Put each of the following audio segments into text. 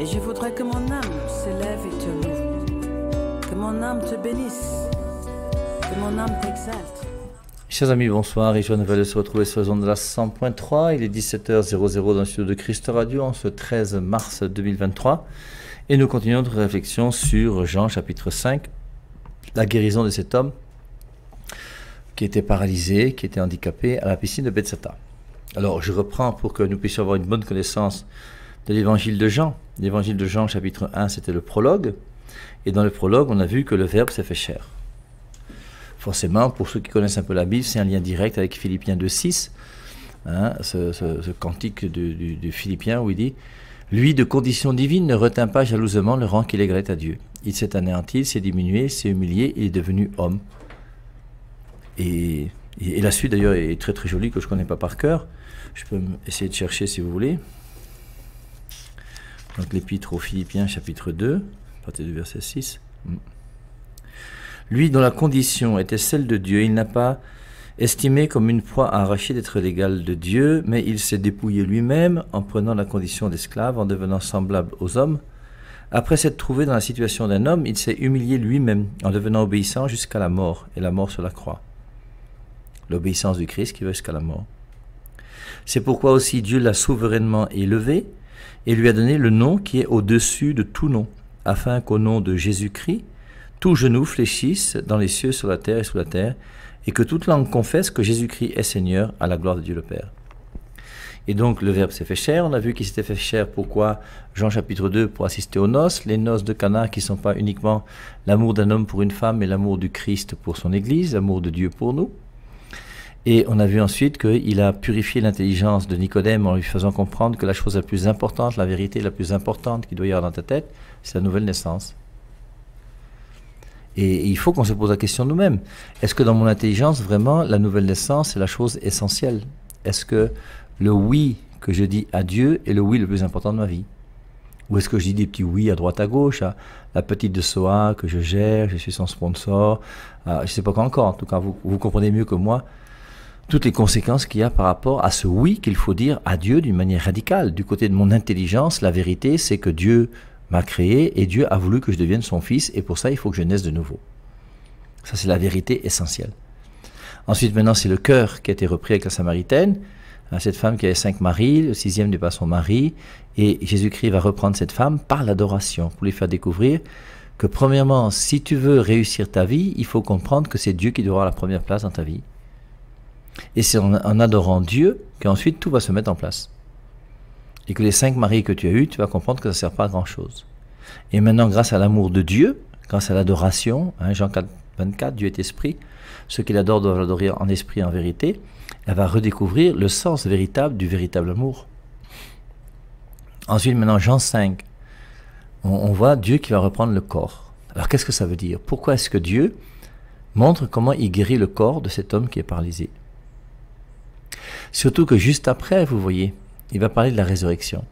Et je voudrais que mon âme s'élève et te loue. Que mon âme te bénisse. Que mon âme t'exalte. Chers amis, bonsoir et je nouvelle se retrouver sur la zone de la 100.3. Il est 17h00 dans le studio de Christ Radio en ce 13 mars 2023. Et nous continuons notre réflexion sur Jean chapitre 5, la guérison de cet homme qui était paralysé, qui était handicapé à la piscine de Bethsaida. Alors je reprends pour que nous puissions avoir une bonne connaissance de l'évangile de Jean. L'évangile de Jean, chapitre 1, c'était le prologue. Et dans le prologue, on a vu que le Verbe s'est fait chair. Forcément, pour ceux qui connaissent un peu la Bible, c'est un lien direct avec Philippiens 2.6, 6, hein, ce, cantique du, Philippien où il dit Lui, de condition divine, ne retint pas jalousement le rang qu'il égrette à Dieu. Il s'est anéanti, il s'est diminué, s'est humilié, il est devenu homme. Et, et la suite d'ailleurs est très très jolie que je ne connais pas par cœur. Je peux essayer de chercher si vous voulez l'épître aux Philippiens chapitre 2, verset 6. Lui dont la condition était celle de Dieu, il n'a pas estimé comme une proie arrachée d'être l'égal de Dieu, mais il s'est dépouillé lui-même en prenant la condition d'esclave, en devenant semblable aux hommes. Après s'être trouvé dans la situation d'un homme, il s'est humilié lui-même en devenant obéissant jusqu'à la mort, et la mort sur la croix. L'obéissance du Christ qui va jusqu'à la mort. C'est pourquoi aussi Dieu l'a souverainement élevé et lui a donné le nom qui est au-dessus de tout nom, afin qu'au nom de Jésus-Christ, tous genou fléchisse dans les cieux, sur la terre et sous la terre, et que toute langue confesse que Jésus-Christ est Seigneur à la gloire de Dieu le Père. Et donc le Verbe s'est fait cher. On a vu qu'il s'était fait cher. Pourquoi Jean chapitre 2 pour assister aux noces, les noces de Cana qui ne sont pas uniquement l'amour d'un homme pour une femme, mais l'amour du Christ pour son Église, l'amour de Dieu pour nous. Et on a vu ensuite qu'il a purifié l'intelligence de Nicodème en lui faisant comprendre que la chose la plus importante, la vérité la plus importante qui doit y avoir dans ta tête, c'est la nouvelle naissance. Et il faut qu'on se pose la question nous-mêmes. Est-ce que dans mon intelligence, vraiment, la nouvelle naissance est la chose essentielle Est-ce que le oui que je dis à Dieu est le oui le plus important de ma vie Ou est-ce que je dis des petits oui à droite à gauche, à la petite de Soa que je gère, je suis son sponsor, je ne sais pas quoi encore, en tout cas, vous comprenez mieux que moi toutes les conséquences qu'il y a par rapport à ce oui qu'il faut dire à Dieu d'une manière radicale. Du côté de mon intelligence, la vérité, c'est que Dieu m'a créé et Dieu a voulu que je devienne son fils et pour ça, il faut que je naisse de nouveau. Ça, c'est la vérité essentielle. Ensuite, maintenant, c'est le cœur qui a été repris avec la Samaritaine, hein, cette femme qui avait cinq maris, le sixième n'est pas son mari, et Jésus-Christ va reprendre cette femme par l'adoration pour lui faire découvrir que premièrement, si tu veux réussir ta vie, il faut comprendre que c'est Dieu qui doit avoir la première place dans ta vie. Et c'est en, adorant Dieu qu'ensuite tout va se mettre en place. Et que les cinq maris que tu as eus, tu vas comprendre que ça ne sert pas à grand-chose. Et maintenant, grâce à l'amour de Dieu, grâce à l'adoration, hein, Jean 4, 24, Dieu est esprit, ceux qui l'adorent doivent l'adorer en esprit en vérité, elle va redécouvrir le sens véritable du véritable amour. Ensuite, maintenant, Jean 5, on voit Dieu qui va reprendre le corps. Alors qu'est-ce que ça veut dire Pourquoi est-ce que Dieu montre comment il guérit le corps de cet homme qui est paralysé Surtout que juste après, vous voyez, il va parler de la résurrection.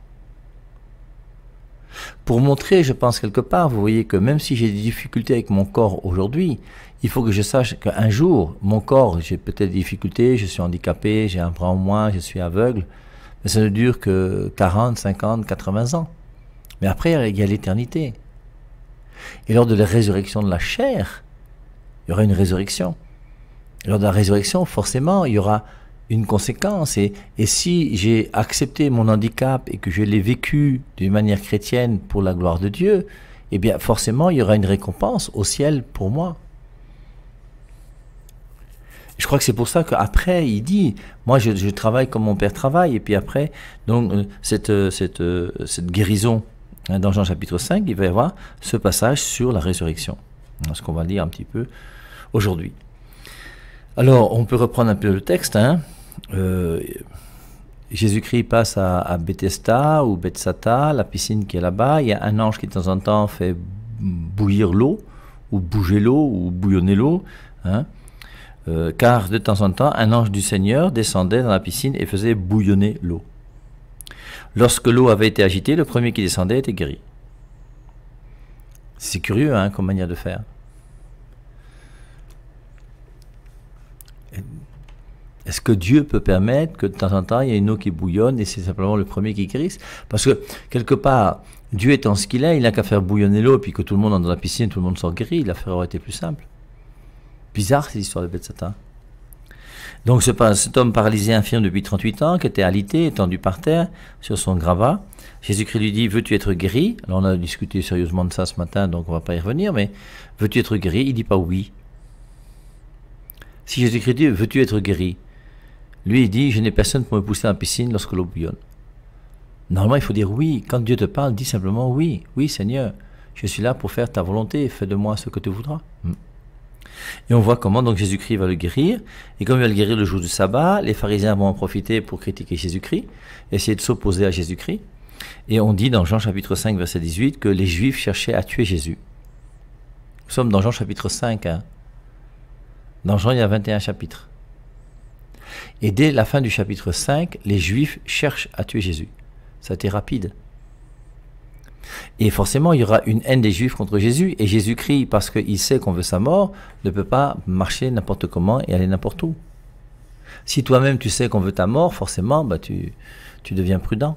Pour montrer, je pense quelque part, vous voyez que même si j'ai des difficultés avec mon corps aujourd'hui, il faut que je sache qu'un jour, mon corps, j'ai peut-être des difficultés, je suis handicapé, j'ai un bras en moins, je suis aveugle, mais ça ne dure que 40, 50, 80 ans. Mais après, il y a l'éternité. Et lors de la résurrection de la chair, il y aura une résurrection. lors de la résurrection, forcément, il y aura une conséquence. Et, si j'ai accepté mon handicap et que je l'ai vécu d'une manière chrétienne pour la gloire de Dieu, eh bien forcément il y aura une récompense au ciel pour moi. Je crois que c'est pour ça qu'après, il dit, moi je, travaille comme mon père travaille, et puis après, donc euh, cette, euh, cette, euh, cette guérison hein, dans Jean chapitre 5, il va y avoir ce passage sur la résurrection, ce qu'on va lire un petit peu aujourd'hui. Alors, on peut reprendre un peu le texte. Hein. Euh, Jésus-Christ passe à, à Bethesda ou Bethsata, la piscine qui est là-bas. Il y a un ange qui de temps en temps fait bouillir l'eau, ou bouger l'eau, ou bouillonner l'eau. Hein. Euh, car de temps en temps, un ange du Seigneur descendait dans la piscine et faisait bouillonner l'eau. Lorsque l'eau avait été agitée, le premier qui descendait était guéri. C'est curieux hein, comme manière de faire. Est-ce que Dieu peut permettre que de temps en temps, il y ait une eau qui bouillonne et c'est simplement le premier qui guérisse Parce que, quelque part, Dieu étant ce qu'il est, il n'a qu'à faire bouillonner l'eau, puis que tout le monde entre dans la piscine, tout le monde s'en guérit. L'affaire aurait été plus simple. Bizarre, cette histoire de satan. Donc cet homme paralysé infirme depuis 38 ans, qui était alité, étendu par terre, sur son gravat, Jésus-Christ lui dit, veux-tu être guéri Alors on a discuté sérieusement de ça ce matin, donc on ne va pas y revenir, mais veux-tu être guéri Il ne dit pas oui. Si Jésus-Christ dit, veux-tu être guéri lui, il dit, je n'ai personne pour me pousser en piscine lorsque l'eau bouillonne. Normalement, il faut dire oui. Quand Dieu te parle, dis simplement oui. Oui, Seigneur, je suis là pour faire ta volonté. Fais de moi ce que tu voudras. Hmm. Et on voit comment donc Jésus-Christ va le guérir. Et comme il va le guérir le jour du sabbat, les pharisiens vont en profiter pour critiquer Jésus-Christ, essayer de s'opposer à Jésus-Christ. Et on dit dans Jean chapitre 5, verset 18, que les Juifs cherchaient à tuer Jésus. Nous sommes dans Jean chapitre 5. Hein. Dans Jean, il y a 21 chapitres. Et dès la fin du chapitre 5, les Juifs cherchent à tuer Jésus. Ça a été rapide. Et forcément, il y aura une haine des Juifs contre Jésus. Et Jésus-Christ, parce qu'il sait qu'on veut sa mort, ne peut pas marcher n'importe comment et aller n'importe où. Si toi-même tu sais qu'on veut ta mort, forcément, bah, tu, tu deviens prudent.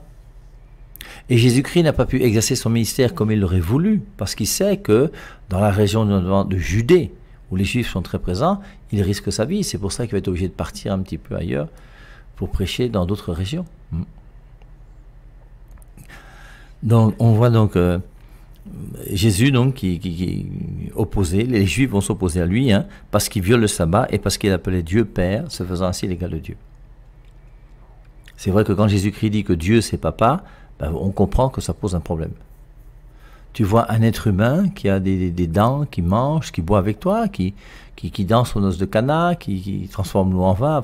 Et Jésus-Christ n'a pas pu exercer son ministère comme il l'aurait voulu, parce qu'il sait que dans la région de Judée, où les juifs sont très présents, il risque sa vie. C'est pour ça qu'il va être obligé de partir un petit peu ailleurs pour prêcher dans d'autres régions. Hmm. Donc on voit donc euh, Jésus donc qui, qui, opposé, les juifs vont s'opposer à lui hein, parce qu'il viole le sabbat et parce qu'il appelait Dieu Père, se faisant ainsi l'égal de Dieu. C'est vrai que quand Jésus-Christ dit que Dieu c'est papa, ben, on comprend que ça pose un problème tu vois un être humain qui a des, dents, qui mange, qui boit avec toi, qui, qui, danse aux os de Cana, qui, transforme l'eau en vin.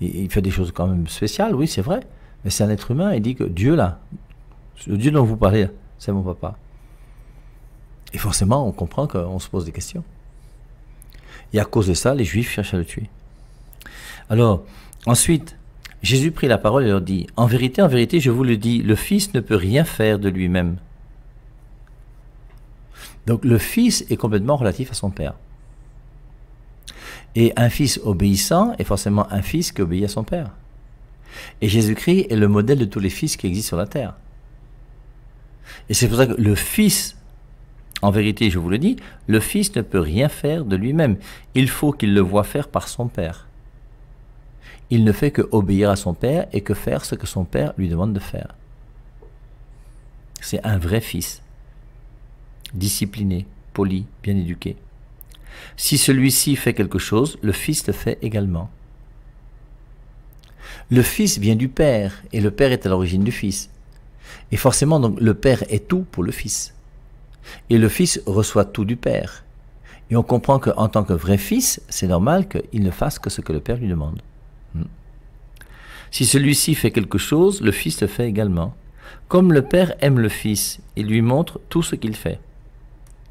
il, il, fait des choses quand même spéciales, oui, c'est vrai. Mais c'est un être humain. Il dit que Dieu, là, le Dieu dont vous parlez, c'est mon papa. Et forcément, on comprend qu'on se pose des questions. Et à cause de ça, les Juifs cherchent à le tuer. Alors, ensuite, Jésus prit la parole et leur dit, En vérité, en vérité, je vous le dis, le Fils ne peut rien faire de lui-même donc le fils est complètement relatif à son père. Et un fils obéissant est forcément un fils qui obéit à son père. Et Jésus-Christ est le modèle de tous les fils qui existent sur la terre. Et c'est pour ça que le fils, en vérité, je vous le dis, le fils ne peut rien faire de lui-même. Il faut qu'il le voie faire par son père. Il ne fait que obéir à son père et que faire ce que son père lui demande de faire. C'est un vrai fils discipliné, poli, bien éduqué. Si celui-ci fait quelque chose, le Fils le fait également. Le Fils vient du Père, et le Père est à l'origine du Fils. Et forcément, donc, le Père est tout pour le Fils. Et le Fils reçoit tout du Père. Et on comprend qu'en tant que vrai Fils, c'est normal qu'il ne fasse que ce que le Père lui demande. Hmm. Si celui-ci fait quelque chose, le Fils le fait également. Comme le Père aime le Fils, il lui montre tout ce qu'il fait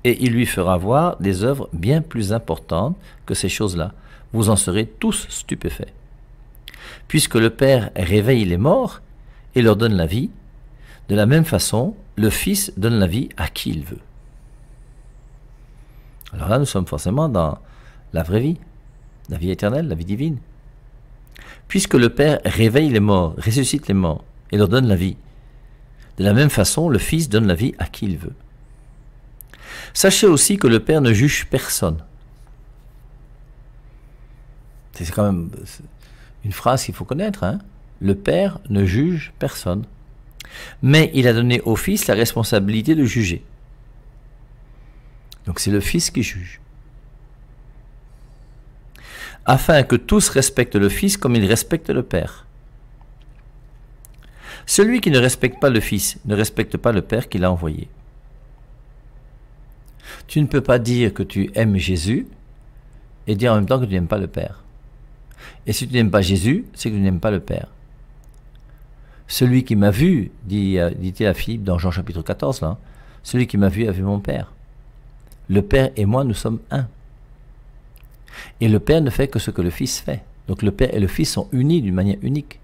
et il lui fera voir des œuvres bien plus importantes que ces choses-là. Vous en serez tous stupéfaits. Puisque le Père réveille les morts et leur donne la vie, de la même façon, le Fils donne la vie à qui il veut. Alors là, nous sommes forcément dans la vraie vie, la vie éternelle, la vie divine. Puisque le Père réveille les morts, ressuscite les morts et leur donne la vie, de la même façon, le Fils donne la vie à qui il veut. Sachez aussi que le Père ne juge personne. C'est quand même une phrase qu'il faut connaître. Hein le Père ne juge personne. Mais il a donné au Fils la responsabilité de juger. Donc c'est le Fils qui juge. Afin que tous respectent le Fils comme ils respectent le Père. Celui qui ne respecte pas le Fils ne respecte pas le Père qui l'a envoyé. Tu ne peux pas dire que tu aimes Jésus et dire en même temps que tu n'aimes pas le Père. Et si tu n'aimes pas Jésus, c'est que tu n'aimes pas le Père. Celui qui m'a vu, euh, dit-il dans Jean chapitre 14, celui qui m'a vu a vu mon Père. Le Père et moi, nous sommes un. Et le Père ne fait que ce que le Fils fait. Donc le Père et le Fils sont unis d'une manière unique.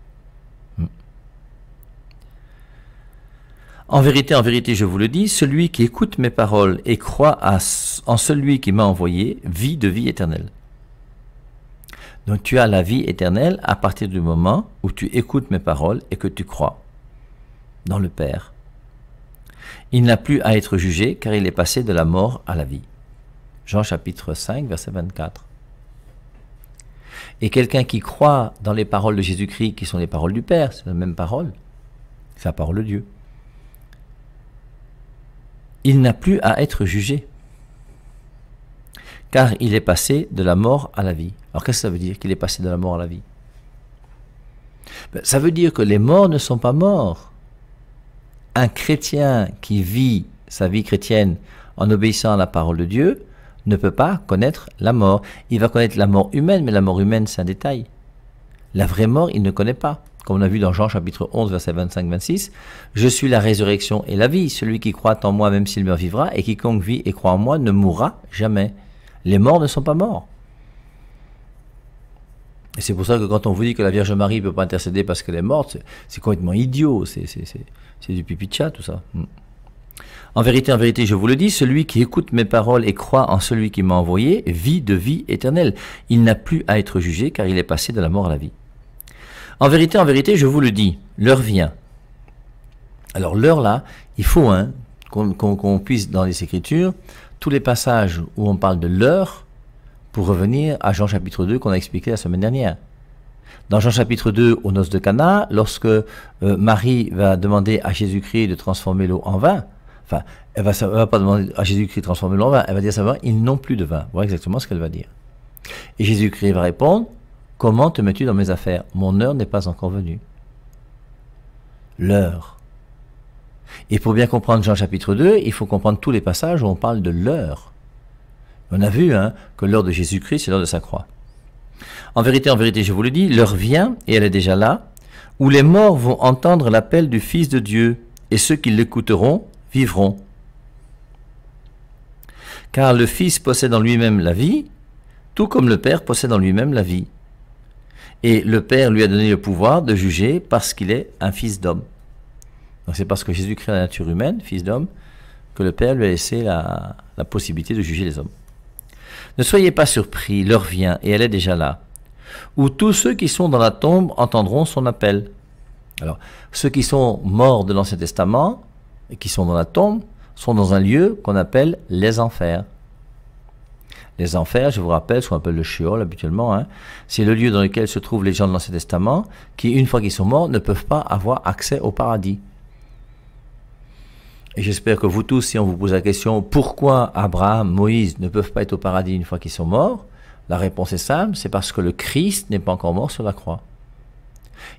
En vérité, en vérité, je vous le dis, celui qui écoute mes paroles et croit en celui qui m'a envoyé vit de vie éternelle. Donc tu as la vie éternelle à partir du moment où tu écoutes mes paroles et que tu crois dans le Père. Il n'a plus à être jugé car il est passé de la mort à la vie. Jean chapitre 5, verset 24. Et quelqu'un qui croit dans les paroles de Jésus-Christ qui sont les paroles du Père, c'est la même parole, c'est la parole de Dieu il n'a plus à être jugé. Car il est passé de la mort à la vie. Alors qu'est-ce que ça veut dire qu'il est passé de la mort à la vie ben, Ça veut dire que les morts ne sont pas morts. Un chrétien qui vit sa vie chrétienne en obéissant à la parole de Dieu ne peut pas connaître la mort. Il va connaître la mort humaine, mais la mort humaine c'est un détail. La vraie mort, il ne connaît pas comme on a vu dans Jean chapitre 11, verset 25-26, Je suis la résurrection et la vie, celui qui croit en moi même s'il meurt vivra, et quiconque vit et croit en moi ne mourra jamais. Les morts ne sont pas morts. Et c'est pour ça que quand on vous dit que la Vierge Marie ne peut pas intercéder parce qu'elle est morte, c'est complètement idiot, c'est du pipi chat tout ça. Hmm. En vérité, en vérité, je vous le dis, celui qui écoute mes paroles et croit en celui qui m'a envoyé vit de vie éternelle. Il n'a plus à être jugé car il est passé de la mort à la vie. En vérité, en vérité, je vous le dis, l'heure vient. Alors l'heure là, il faut hein, qu'on puisse dans les Écritures, tous les passages où on parle de l'heure, pour revenir à Jean chapitre 2 qu'on a expliqué la semaine dernière. Dans Jean chapitre 2, au noces de Cana, lorsque euh, Marie va demander à Jésus-Christ de transformer l'eau en vin, enfin, elle va, va pas demander à Jésus-Christ de transformer l'eau en vin, elle va dire à ils n'ont plus de vin. Voilà exactement ce qu'elle va dire. Et Jésus-Christ va répondre, Comment te mets-tu dans mes affaires Mon heure n'est pas encore venue. L'heure. Et pour bien comprendre Jean chapitre 2, il faut comprendre tous les passages où on parle de l'heure. On a vu hein, que l'heure de Jésus-Christ, est l'heure de sa croix. En vérité, en vérité, je vous le dis, l'heure vient, et elle est déjà là, où les morts vont entendre l'appel du Fils de Dieu, et ceux qui l'écouteront vivront. Car le Fils possède en lui-même la vie, tout comme le Père possède en lui-même la vie. Et le Père lui a donné le pouvoir de juger parce qu'il est un fils d'homme. Donc c'est parce que Jésus crée la nature humaine, fils d'homme, que le Père lui a laissé la, la possibilité de juger les hommes. Ne soyez pas surpris, l'heure vient, et elle est déjà là, où tous ceux qui sont dans la tombe entendront son appel. Alors, ceux qui sont morts de l'Ancien Testament, et qui sont dans la tombe, sont dans un lieu qu'on appelle les enfers. Les enfers, je vous rappelle, ce qu'on appelle le Sheol habituellement, hein. c'est le lieu dans lequel se trouvent les gens de l'Ancien Testament qui, une fois qu'ils sont morts, ne peuvent pas avoir accès au paradis. Et j'espère que vous tous, si on vous pose la question pourquoi Abraham, Moïse ne peuvent pas être au paradis une fois qu'ils sont morts, la réponse est simple, c'est parce que le Christ n'est pas encore mort sur la croix.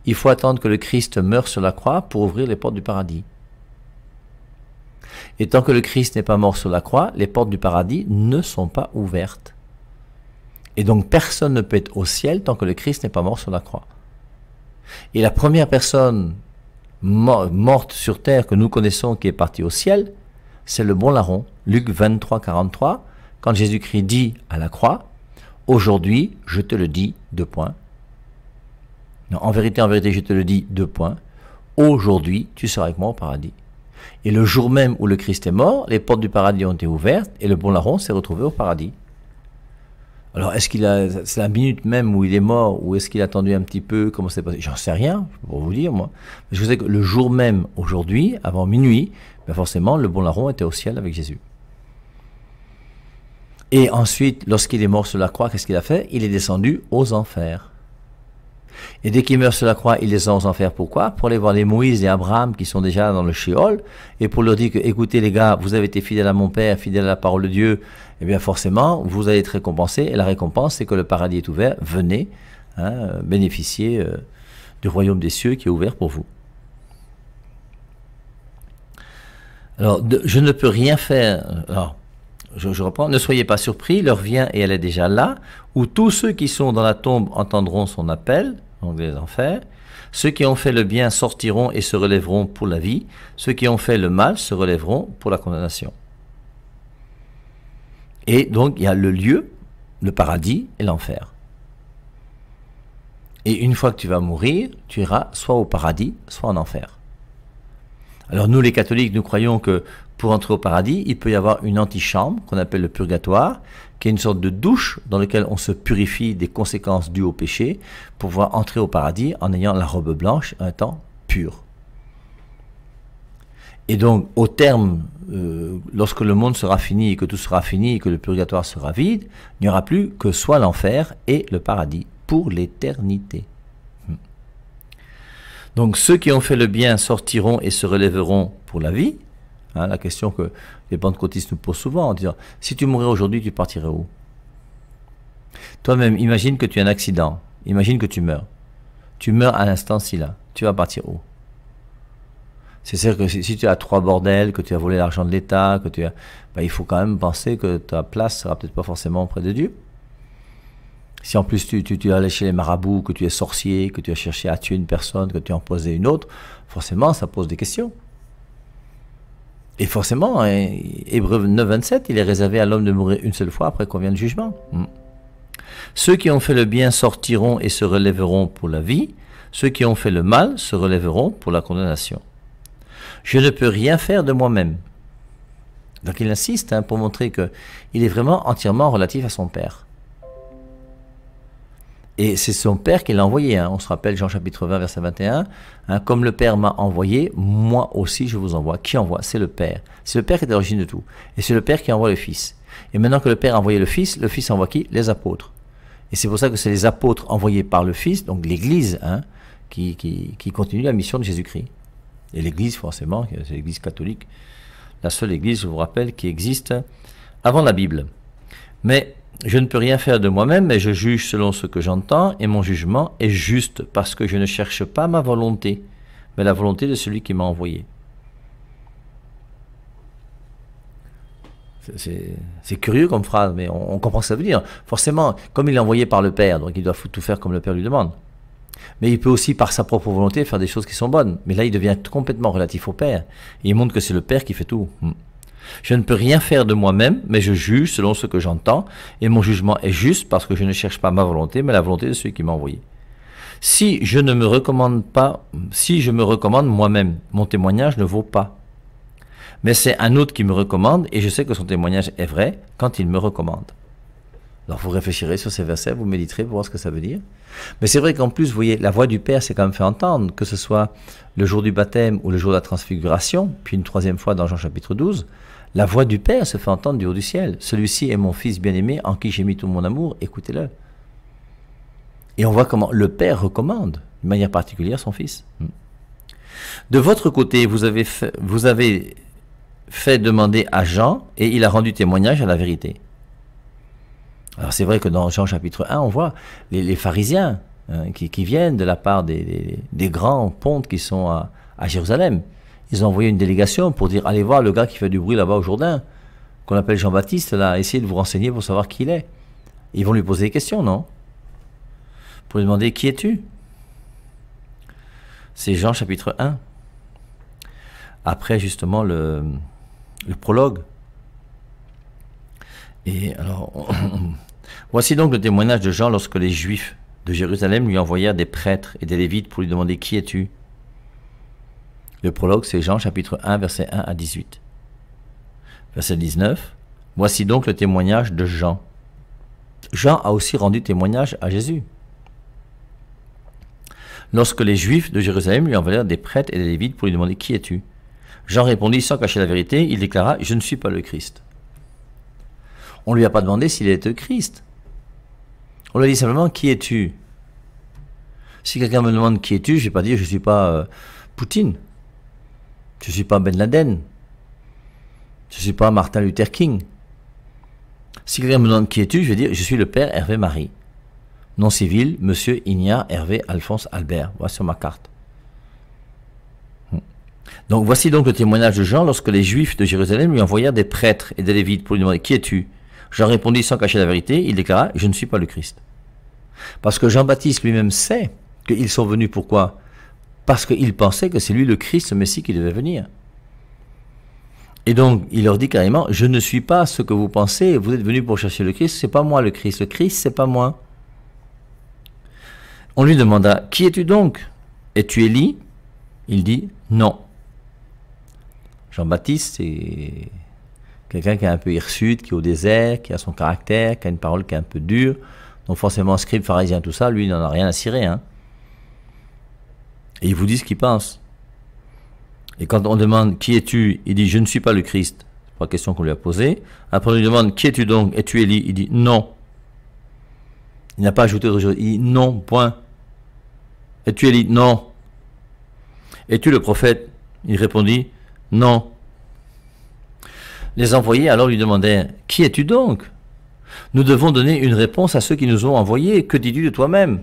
Il faut attendre que le Christ meure sur la croix pour ouvrir les portes du paradis. Et tant que le Christ n'est pas mort sur la croix, les portes du paradis ne sont pas ouvertes. Et donc personne ne peut être au ciel tant que le Christ n'est pas mort sur la croix. Et la première personne morte sur terre que nous connaissons qui est partie au ciel, c'est le bon larron. Luc 23, 43, quand Jésus-Christ dit à la croix, Aujourd'hui, je te le dis, deux points. Non, en vérité, en vérité, je te le dis, deux points. Aujourd'hui, tu seras avec moi au paradis. Et le jour même où le Christ est mort, les portes du paradis ont été ouvertes et le bon larron s'est retrouvé au paradis. Alors, est-ce qu'il a. C'est la minute même où il est mort, ou est-ce qu'il a attendu un petit peu Comment s'est passé J'en sais rien, pour vous dire, moi. Mais je sais que le jour même, aujourd'hui, avant minuit, ben forcément, le bon larron était au ciel avec Jésus. Et ensuite, lorsqu'il est mort sur la croix, qu'est-ce qu'il a fait Il est descendu aux enfers. Et dès qu'ils meurent sur la croix, ils les ont aux enfers. Pourquoi Pour aller voir les Moïse et Abraham qui sont déjà dans le Sheol et pour leur dire que, écoutez les gars, vous avez été fidèles à mon Père, fidèles à la parole de Dieu, eh bien forcément, vous allez être récompensés. Et la récompense, c'est que le paradis est ouvert. Venez hein, bénéficier euh, du royaume des cieux qui est ouvert pour vous. Alors, je ne peux rien faire. Alors, je, reprends, ne soyez pas surpris, leur vient et elle est déjà là, où tous ceux qui sont dans la tombe entendront son appel, des enfers, Ceux qui ont fait le bien sortiront et se relèveront pour la vie. Ceux qui ont fait le mal se relèveront pour la condamnation. Et donc il y a le lieu, le paradis et l'enfer. Et une fois que tu vas mourir, tu iras soit au paradis, soit en enfer. Alors nous les catholiques, nous croyons que pour entrer au paradis, il peut y avoir une antichambre qu'on appelle le purgatoire, qui est une sorte de douche dans laquelle on se purifie des conséquences dues au péché pour pouvoir entrer au paradis en ayant la robe blanche un temps pur. Et donc, au terme, euh, lorsque le monde sera fini et que tout sera fini et que le purgatoire sera vide, il n'y aura plus que soit l'enfer et le paradis pour l'éternité. Hmm. Donc ceux qui ont fait le bien sortiront et se relèveront pour la vie, Hein, la question que les pentecôtistes nous posent souvent en disant si tu mourrais aujourd'hui, tu partirais où Toi-même, imagine que tu as un accident, imagine que tu meurs. Tu meurs à l'instant si là, tu vas partir où c'est sûr que si, tu as trois bordels, que tu as volé l'argent de l'État, que tu as, bah, il faut quand même penser que ta place sera peut-être pas forcément auprès de Dieu. Si en plus tu, tu es allé chez les marabouts, que tu es sorcier, que tu as cherché à tuer une personne, que tu as en posé une autre, forcément ça pose des questions. Et forcément, hein, Hébreu 9, 27, il est réservé à l'homme de mourir une seule fois après qu'on vient le jugement. Mm. Ceux qui ont fait le bien sortiront et se relèveront pour la vie. Ceux qui ont fait le mal se relèveront pour la condamnation. Je ne peux rien faire de moi-même. Donc il insiste hein, pour montrer qu'il est vraiment entièrement relatif à son Père. Et c'est son père qui l'a envoyé. Hein. On se rappelle Jean chapitre 20, verset 21. Hein, comme le Père m'a envoyé, moi aussi je vous envoie. Qui envoie C'est le Père. C'est le Père qui est à l'origine de tout. Et c'est le Père qui envoie le Fils. Et maintenant que le Père a envoyé le Fils, le Fils envoie qui Les apôtres. Et c'est pour ça que c'est les apôtres envoyés par le Fils, donc l'Église, hein, qui, qui, continue la mission de Jésus-Christ. Et l'Église, forcément, c'est l'Église catholique, la seule Église, je vous rappelle, qui existe avant la Bible. Mais je ne peux rien faire de moi-même, mais je juge selon ce que j'entends, et mon jugement est juste, parce que je ne cherche pas ma volonté, mais la volonté de celui qui m'a envoyé. C'est curieux comme phrase, mais on, comprend ce que ça veut dire. Forcément, comme il est envoyé par le Père, donc il doit tout faire comme le Père lui demande. Mais il peut aussi, par sa propre volonté, faire des choses qui sont bonnes. Mais là, il devient complètement relatif au Père. il montre que c'est le Père qui fait tout. Hmm. Je ne peux rien faire de moi-même, mais je juge selon ce que j'entends, et mon jugement est juste parce que je ne cherche pas ma volonté, mais la volonté de celui qui m'a envoyé. Si je ne me recommande pas, si je me recommande moi-même, mon témoignage ne vaut pas. Mais c'est un autre qui me recommande, et je sais que son témoignage est vrai quand il me recommande. Alors vous réfléchirez sur ces versets, vous méditerez pour voir ce que ça veut dire. Mais c'est vrai qu'en plus, vous voyez, la voix du Père s'est quand même fait entendre, que ce soit le jour du baptême ou le jour de la transfiguration, puis une troisième fois dans Jean chapitre 12. La voix du Père se fait entendre du haut du ciel. Celui-ci est mon Fils bien-aimé en qui j'ai mis tout mon amour, écoutez-le. Et on voit comment le Père recommande de manière particulière son Fils. Hmm. De votre côté, vous avez, fait, vous avez fait demander à Jean et il a rendu témoignage à la vérité. Alors c'est vrai que dans Jean chapitre 1, on voit les, pharisiens hein, qui, viennent de la part des, grands pontes qui sont à Jérusalem ils ont envoyé une délégation pour dire allez voir le gars qui fait du bruit là-bas au Jourdain, qu'on appelle Jean-Baptiste, là, essayez de vous renseigner pour savoir qui il est. Ils vont lui poser des questions, non Pour lui demander qui es-tu C'est Jean chapitre 1. Après justement le, le prologue. Et alors, voici donc le témoignage de Jean lorsque les Juifs de Jérusalem lui envoyèrent des prêtres et des Lévites pour lui demander qui es-tu le prologue, c'est Jean chapitre 1, verset 1 à 18. Verset 19. Voici donc le témoignage de Jean. Jean a aussi rendu témoignage à Jésus. Lorsque les Juifs de Jérusalem lui envoyèrent des prêtres et des Lévites pour lui demander Qui es-tu Jean répondit sans cacher la vérité, il déclara Je ne suis pas le Christ. On ne lui a pas demandé s'il était le Christ. On lui a dit simplement Qui es-tu Si quelqu'un me demande Qui es-tu, je ne vais pas dire Je ne suis pas euh, Poutine. Je ne suis pas Ben Laden. Je ne suis pas Martin Luther King. Si quelqu'un me demande qui es-tu, je vais dire je suis le père Hervé Marie. Nom civil, monsieur Ignat Hervé Alphonse Albert. Voici sur ma carte. Hmm. Donc voici donc le témoignage de Jean lorsque les Juifs de Jérusalem lui envoyèrent des prêtres et des Lévites pour lui demander Qui es-tu Jean répondit sans cacher la vérité, il déclara Je ne suis pas le Christ. Parce que Jean-Baptiste lui-même sait qu'ils sont venus pourquoi parce qu'il pensait que c'est lui le Christ, le Messie qui devait venir. Et donc, il leur dit carrément, je ne suis pas ce que vous pensez, vous êtes venus pour chercher le Christ, c'est pas moi le Christ, le Christ, c'est pas moi. On lui demanda, qui es-tu donc Es-tu Élie Il dit, non. Jean-Baptiste, c'est quelqu'un qui est un peu hirsute, qui est au désert, qui a son caractère, qui a une parole qui est un peu dure. Donc forcément, scribe, pharisien, tout ça, lui, il n'en a rien à cirer. Hein. Et il vous disent ce qu'ils pensent. Et quand on demande qui es-tu, il dit je ne suis pas le Christ. C'est pas la question qu'on lui a posée. Après on lui demande qui es-tu donc Es-tu Élie Il dit non. Il n'a pas ajouté autre chose. Il dit non, point. Es-tu Élie Non. Es-tu le prophète Il répondit non. Les envoyés alors lui demandèrent Qui es-tu donc Nous devons donner une réponse à ceux qui nous ont envoyés. Que dis-tu de toi-même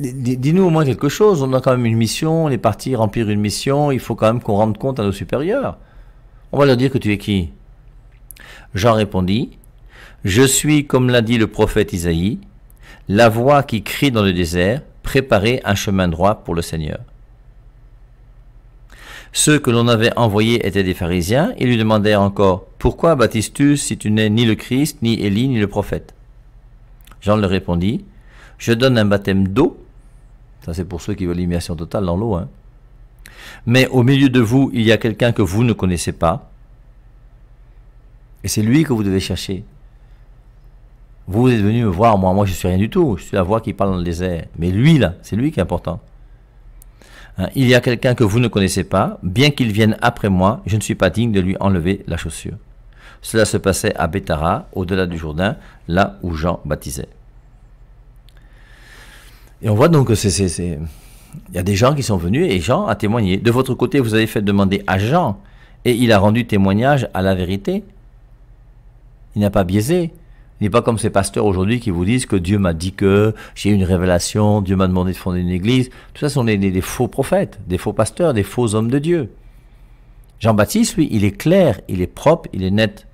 Dis-nous au moins quelque chose. On a quand même une mission. On est parti remplir une mission. Il faut quand même qu'on rende compte à nos supérieurs. On va leur dire que tu es qui Jean répondit Je suis, comme l'a dit le prophète Isaïe, la voix qui crie dans le désert préparer un chemin droit pour le Seigneur. Ceux que l'on avait envoyés étaient des pharisiens. Ils lui demandèrent encore Pourquoi baptises-tu si tu n'es ni le Christ, ni Élie, ni le prophète Jean leur répondit je donne un baptême d'eau. Ça, c'est pour ceux qui veulent l'immersion totale dans l'eau. Hein. Mais au milieu de vous, il y a quelqu'un que vous ne connaissez pas. Et c'est lui que vous devez chercher. Vous êtes venu me voir, moi, moi je suis rien du tout, je suis la voix qui parle dans le désert. Mais lui là, c'est lui qui est important. Hein, il y a quelqu'un que vous ne connaissez pas, bien qu'il vienne après moi, je ne suis pas digne de lui enlever la chaussure. Cela se passait à Bétara, au-delà du Jourdain, là où Jean baptisait. Et on voit donc que c'est. Il y a des gens qui sont venus et Jean a témoigné. De votre côté, vous avez fait demander à Jean et il a rendu témoignage à la vérité. Il n'a pas biaisé. Il n'est pas comme ces pasteurs aujourd'hui qui vous disent que Dieu m'a dit que j'ai eu une révélation, Dieu m'a demandé de fonder une église. Tout ça sont des, des, faux prophètes, des faux pasteurs, des faux hommes de Dieu. Jean-Baptiste, lui, il est clair, il est propre, il est net.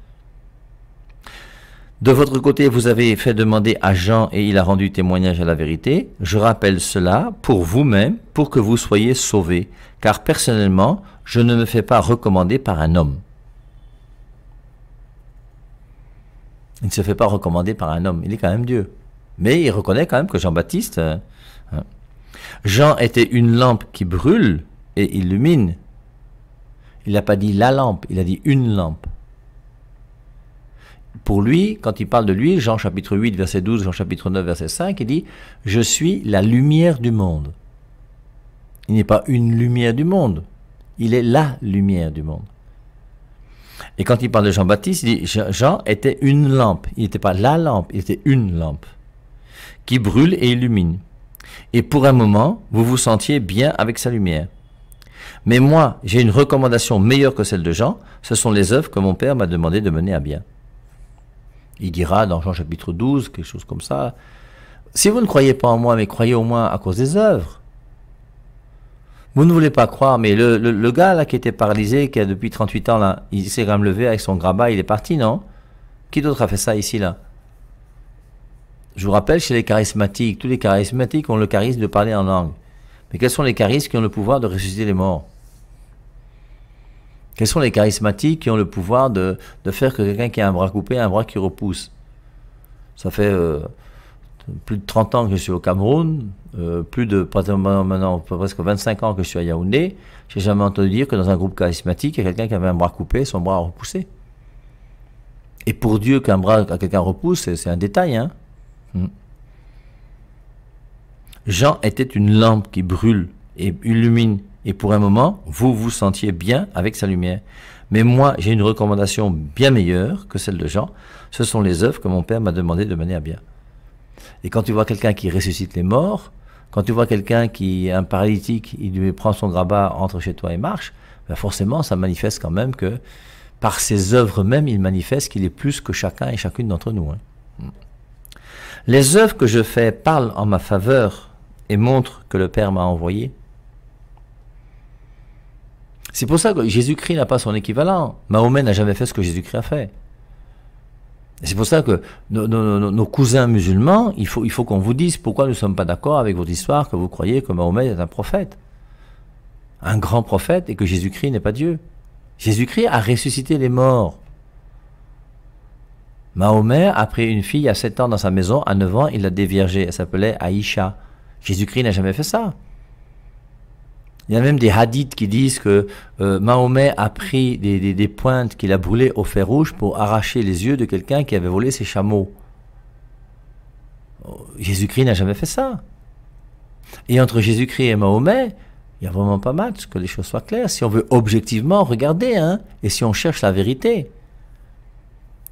De votre côté, vous avez fait demander à Jean et il a rendu témoignage à la vérité. Je rappelle cela pour vous-même, pour que vous soyez sauvés, car personnellement, je ne me fais pas recommander par un homme. Il ne se fait pas recommander par un homme, il est quand même Dieu. Mais il reconnaît quand même que Jean-Baptiste... Euh, hein. Jean était une lampe qui brûle et illumine. Il n'a pas dit la lampe, il a dit une lampe. Pour lui, quand il parle de lui, Jean chapitre 8, verset 12, Jean chapitre 9, verset 5, il dit, je suis la lumière du monde. Il n'est pas une lumière du monde, il est la lumière du monde. Et quand il parle de Jean-Baptiste, il dit, Jean était une lampe, il n'était pas la lampe, il était une lampe, qui brûle et illumine. Et pour un moment, vous vous sentiez bien avec sa lumière. Mais moi, j'ai une recommandation meilleure que celle de Jean, ce sont les œuvres que mon Père m'a demandé de mener à bien. Il dira dans Jean chapitre 12, quelque chose comme ça, si vous ne croyez pas en moi, mais croyez au moins à cause des œuvres. Vous ne voulez pas croire, mais le, gars là qui était paralysé, qui a depuis 38 ans, là, il s'est quand même levé avec son grabat, il est parti, non Qui d'autre a fait ça ici, là Je vous rappelle, chez les charismatiques, tous les charismatiques ont le charisme de parler en langue. Mais quels sont les charismes qui ont le pouvoir de ressusciter les morts quels sont les charismatiques qui ont le pouvoir de, faire que quelqu'un qui a un bras coupé a un bras qui repousse Ça fait euh, plus de 30 ans que je suis au Cameroun, euh, plus de maintenant, presque 25 ans que je suis à Yaoundé. J'ai jamais entendu dire que dans un groupe charismatique, il y a quelqu'un qui avait un bras coupé, son bras repoussé. Et pour Dieu, qu'un bras à quelqu'un repousse, c'est un détail. Hein. Hmm. Jean était une lampe qui brûle et illumine et pour un moment, vous vous sentiez bien avec sa lumière. Mais moi, j'ai une recommandation bien meilleure que celle de Jean. Ce sont les œuvres que mon père m'a demandé de mener à bien. Et quand tu vois quelqu'un qui ressuscite les morts, quand tu vois quelqu'un qui est un paralytique, il lui prend son grabat, entre chez toi et marche, ben forcément, ça manifeste quand même que par ses œuvres même, il manifeste qu'il est plus que chacun et chacune d'entre nous. Hein. Les œuvres que je fais parlent en ma faveur et montrent que le Père m'a envoyé. C'est pour ça que Jésus-Christ n'a pas son équivalent. Mahomet n'a jamais fait ce que Jésus-Christ a fait. C'est pour ça que nos, cousins musulmans, il faut, il faut qu'on vous dise pourquoi nous ne sommes pas d'accord avec votre histoire que vous croyez que Mahomet est un prophète. Un grand prophète et que Jésus-Christ n'est pas Dieu. Jésus-Christ a ressuscité les morts. Mahomet a pris une fille à 7 ans dans sa maison, à 9 ans, il l'a déviergée. Elle s'appelait Aïcha. Jésus-Christ n'a jamais fait ça. Il y a même des hadiths qui disent que euh, Mahomet a pris des, pointes qu'il a brûlées au fer rouge pour arracher les yeux de quelqu'un qui avait volé ses chameaux. Oh, Jésus-Christ n'a jamais fait ça. Et entre Jésus-Christ et Mahomet, il y a vraiment pas mal, que les choses soient claires. Si on veut objectivement regarder, hein, et si on cherche la vérité.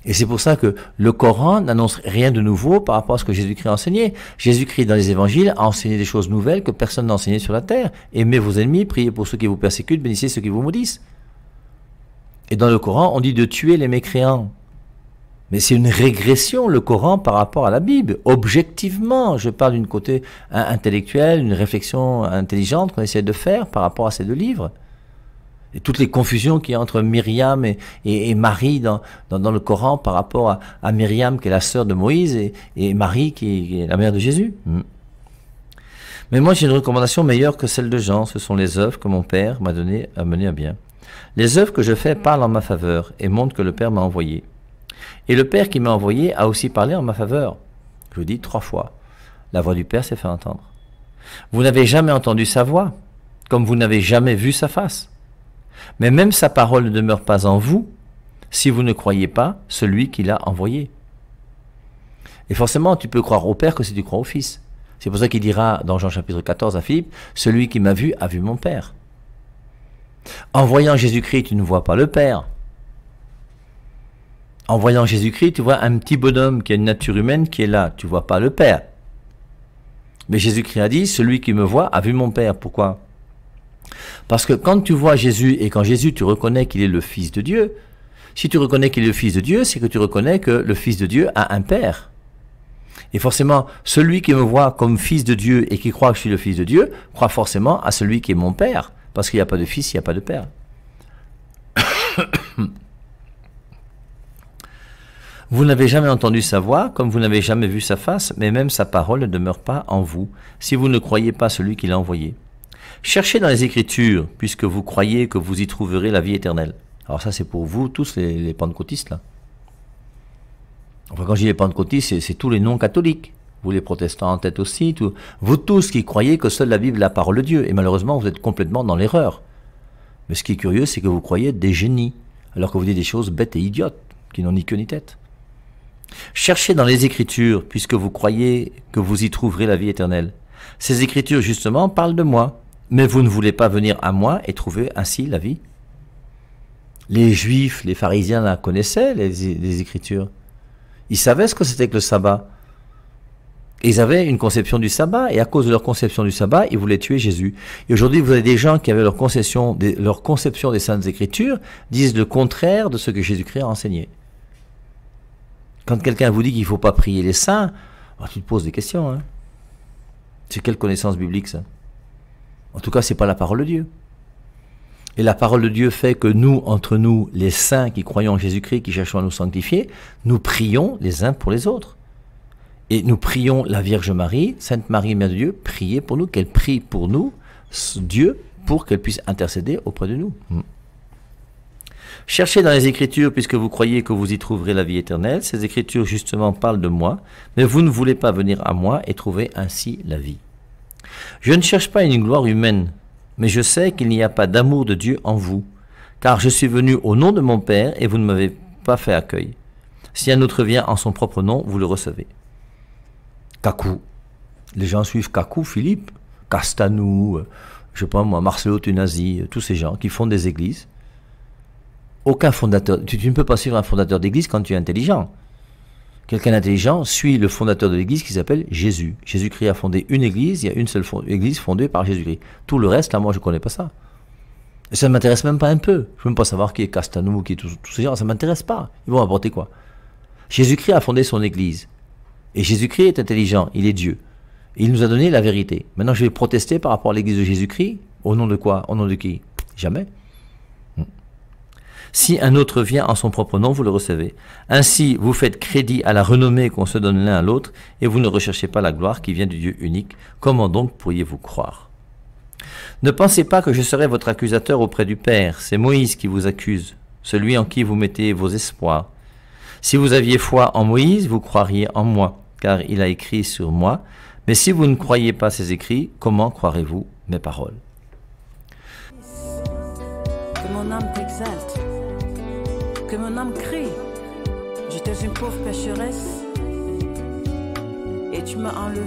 Et c'est pour ça que le Coran n'annonce rien de nouveau par rapport à ce que Jésus-Christ a enseigné. Jésus-Christ, dans les évangiles, a enseigné des choses nouvelles que personne n'a enseignées sur la terre. Aimez vos ennemis, priez pour ceux qui vous persécutent, bénissez ceux qui vous maudissent. Et dans le Coran, on dit de tuer les mécréants. Mais c'est une régression, le Coran, par rapport à la Bible. Objectivement, je parle d'une côté intellectuelle, une réflexion intelligente qu'on essaie de faire par rapport à ces deux livres et toutes les confusions qu'il y a entre Myriam et, Marie dans, le Coran par rapport à, Myriam qui est la sœur de Moïse et, Marie qui, est, la mère de Jésus. Hmm. Mais moi j'ai une recommandation meilleure que celle de Jean, ce sont les œuvres que mon Père m'a donné à mener à bien. Les œuvres que je fais parlent en ma faveur et montrent que le Père m'a envoyé. Et le Père qui m'a envoyé a aussi parlé en ma faveur. Je vous dis trois fois, la voix du Père s'est fait entendre. Vous n'avez jamais entendu sa voix, comme vous n'avez jamais vu sa face. Mais même sa parole ne demeure pas en vous si vous ne croyez pas celui qui l'a envoyé. Et forcément, tu peux croire au Père que si tu crois au Fils. C'est pour ça qu'il dira dans Jean chapitre 14 à Philippe, Celui qui m'a vu a vu mon Père. En voyant Jésus-Christ, tu ne vois pas le Père. En voyant Jésus-Christ, tu vois un petit bonhomme qui a une nature humaine qui est là. Tu vois pas le Père. Mais Jésus-Christ a dit, Celui qui me voit a vu mon Père. Pourquoi parce que quand tu vois Jésus et quand Jésus, tu reconnais qu'il est le Fils de Dieu, si tu reconnais qu'il est le Fils de Dieu, c'est que tu reconnais que le Fils de Dieu a un Père. Et forcément, celui qui me voit comme Fils de Dieu et qui croit que je suis le Fils de Dieu, croit forcément à celui qui est mon Père. Parce qu'il n'y a pas de Fils, il n'y a pas de Père. Vous n'avez jamais entendu sa voix, comme vous n'avez jamais vu sa face, mais même sa parole ne demeure pas en vous, si vous ne croyez pas celui qui l'a envoyé. Cherchez dans les Écritures, puisque vous croyez que vous y trouverez la vie éternelle. Alors ça, c'est pour vous tous, les, pentecôtistes, là. Enfin, quand je dis les pentecôtistes, c'est tous les non-catholiques. Vous les protestants en tête aussi, tout, vous tous qui croyez que seule la Bible la parole de Dieu. Et malheureusement, vous êtes complètement dans l'erreur. Mais ce qui est curieux, c'est que vous croyez des génies, alors que vous dites des choses bêtes et idiotes, qui n'ont ni queue ni tête. Cherchez dans les Écritures, puisque vous croyez que vous y trouverez la vie éternelle. Ces Écritures, justement, parlent de moi mais vous ne voulez pas venir à moi et trouver ainsi la vie. Les juifs, les pharisiens la connaissaient les, écritures. Ils savaient ce que c'était que le sabbat. Ils avaient une conception du sabbat et à cause de leur conception du sabbat, ils voulaient tuer Jésus. Et aujourd'hui, vous avez des gens qui avaient leur conception, des, leur conception des saintes écritures, disent le contraire de ce que Jésus-Christ a enseigné. Quand quelqu'un vous dit qu'il ne faut pas prier les saints, bah, tu te poses des questions. Hein. C'est quelle connaissance biblique ça en tout cas, ce n'est pas la parole de Dieu. Et la parole de Dieu fait que nous, entre nous, les saints qui croyons en Jésus-Christ, qui cherchons à nous sanctifier, nous prions les uns pour les autres. Et nous prions la Vierge Marie, Sainte Marie, Mère de Dieu, priez pour nous, qu'elle prie pour nous, Dieu, pour qu'elle puisse intercéder auprès de nous. Hmm. Cherchez dans les Écritures, puisque vous croyez que vous y trouverez la vie éternelle. Ces Écritures, justement, parlent de moi, mais vous ne voulez pas venir à moi et trouver ainsi la vie. Je ne cherche pas une gloire humaine, mais je sais qu'il n'y a pas d'amour de Dieu en vous, car je suis venu au nom de mon Père et vous ne m'avez pas fait accueil. Si un autre vient en son propre nom, vous le recevez. Cacou. Les gens suivent Cacou, Philippe, Castanou, euh, je sais pas moi, Marcelo Tunasi, euh, tous ces gens qui font des églises. Aucun fondateur, tu ne peux pas suivre un fondateur d'église quand tu es intelligent. Quelqu'un intelligent suit le fondateur de l'église qui s'appelle Jésus. Jésus-Christ a fondé une église, il y a une seule église fondée par Jésus-Christ. Tout le reste, là, moi, je ne connais pas ça. Et ça ne m'intéresse même pas un peu. Je ne veux même pas savoir qui est Castanou, qui est tous ces gens. Ça ne m'intéresse pas. Ils vont apporter quoi Jésus-Christ a fondé son église. Et Jésus-Christ est intelligent, il est Dieu. il nous a donné la vérité. Maintenant, je vais protester par rapport à l'église de Jésus-Christ. Au nom de quoi Au nom de qui Jamais. Si un autre vient en son propre nom, vous le recevez. Ainsi, vous faites crédit à la renommée qu'on se donne l'un à l'autre, et vous ne recherchez pas la gloire qui vient du Dieu unique. Comment donc pourriez-vous croire Ne pensez pas que je serai votre accusateur auprès du Père. C'est Moïse qui vous accuse, celui en qui vous mettez vos espoirs. Si vous aviez foi en Moïse, vous croiriez en moi, car il a écrit sur moi. Mais si vous ne croyez pas ses écrits, comment croirez-vous mes paroles mon que mon âme crie. J'étais une pauvre pécheresse et tu m'as enlevé.